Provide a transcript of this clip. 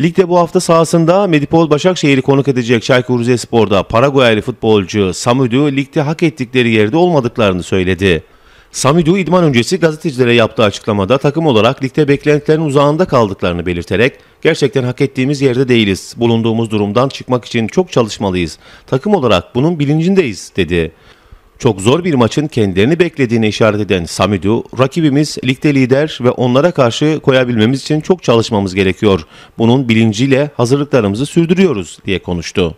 Ligde bu hafta sahasında Medipol Başakşehir'i konuk edecek Çaykur Rizespor'da Paraguaylı futbolcu Samudu ligde hak ettikleri yerde olmadıklarını söyledi. Samidu idman öncesi gazetecilere yaptığı açıklamada takım olarak ligde beklentilerin uzağında kaldıklarını belirterek gerçekten hak ettiğimiz yerde değiliz. Bulunduğumuz durumdan çıkmak için çok çalışmalıyız. Takım olarak bunun bilincindeyiz dedi. Çok zor bir maçın kendilerini beklediğini işaret eden Samidu, rakibimiz ligde lider ve onlara karşı koyabilmemiz için çok çalışmamız gerekiyor. Bunun bilinciyle hazırlıklarımızı sürdürüyoruz diye konuştu.